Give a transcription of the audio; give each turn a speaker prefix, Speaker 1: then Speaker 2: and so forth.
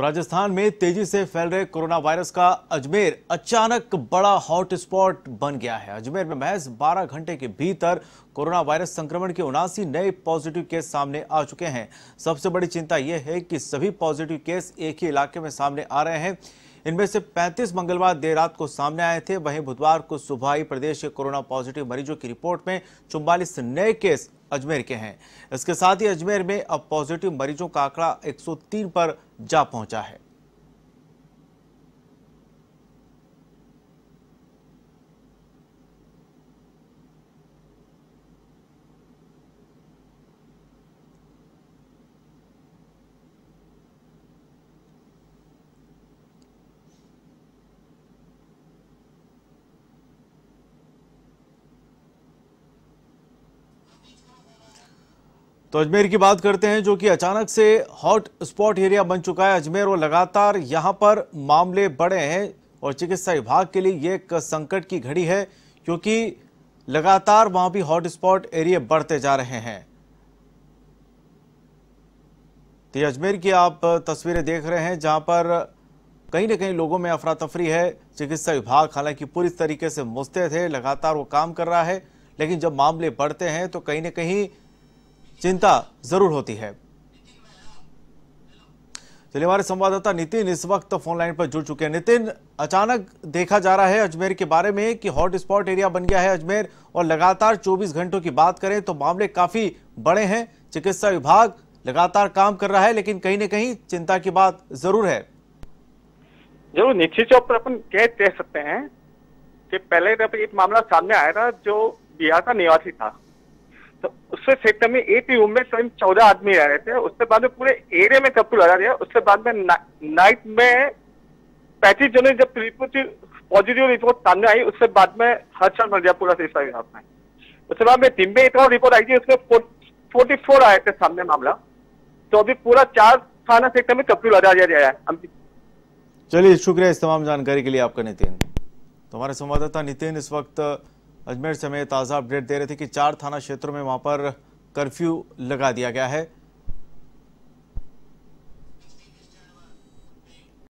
Speaker 1: राजस्थान में तेजी से फैल रहे कोरोना वायरस का अजमेर अचानक बड़ा हॉटस्पॉट बन गया है अजमेर में महज 12 घंटे के भीतर कोरोना वायरस संक्रमण के उनासी नए पॉजिटिव केस सामने आ चुके हैं सबसे बड़ी चिंता यह है कि सभी पॉजिटिव केस एक ही इलाके में सामने आ रहे हैं इनमें से 35 मंगलवार देर रात को सामने आए थे वहीं बुधवार को सुबह ही प्रदेश के कोरोना पॉजिटिव मरीजों की रिपोर्ट में चौवालीस नए केस अजमेर के हैं इसके साथ ही अजमेर में अब पॉजिटिव मरीजों का आंकड़ा 103 पर जा पहुंचा है तो अजमेर की बात करते हैं जो कि अचानक से हॉट स्पॉट एरिया बन चुका है अजमेर और लगातार यहां पर मामले बढ़े हैं और चिकित्सा विभाग के लिए ये एक संकट की घड़ी है क्योंकि लगातार वहां भी हॉट स्पॉट एरिया बढ़ते जा रहे हैं तो अजमेर की आप तस्वीरें देख रहे हैं जहां पर कहीं ना कहीं लोगों में अफरा तफरी है चिकित्सा विभाग हालांकि पूरी तरीके से मुस्तैद है लगातार वो काम कर रहा है लेकिन जब मामले बढ़ते हैं तो कहीं ना कहीं चिंता जरूर होती है चलिए हमारे संवाददाता नितिन इस वक्त तो फोन लाइन पर जुड़ चुके हैं नितिन अचानक देखा जा रहा है अजमेर के बारे में कि हॉटस्पॉट एरिया बन गया है अजमेर और लगातार 24 घंटों की बात करें तो मामले काफी बड़े हैं चिकित्सा विभाग लगातार काम कर रहा है लेकिन कहीं ना कहीं चिंता की बात जरूर है
Speaker 2: जरूर निश्चित तौर पर अपन कह सकते हैं कि पहले जब एक मामला सामने आया था जो बिहार का निवासी था तो उससे सेक्टर में एक ही रूम में स्वयं चौदह आदमी रह रहे थे उसके बाद में पूरे एरिया में कर्फ्यू लगा दिया उसके बाद में ना, नाइट में पैंतीस जनों जब पॉजिटिव रिपोर्ट सामने आई उसके बाद में हड़चल मर गया पूरा सीसा विभाग में उसके बाद में दिन में इतना रिपोर्ट आई थी उसमें फोर्टी फोर आए थे सामने मामला तो अभी पूरा चार थाना सेक्टर में कर्फ्यू लगा दिया गया है
Speaker 1: चलिए शुक्रिया इस तमाम जानकारी के लिए आपका नितिन तो हमारे संवाददाता नितिन इस वक्त अजमेर से हमें ताज़ा अपडेट दे रहे थे कि चार थाना क्षेत्रों में वहाँ पर कर्फ्यू लगा दिया गया है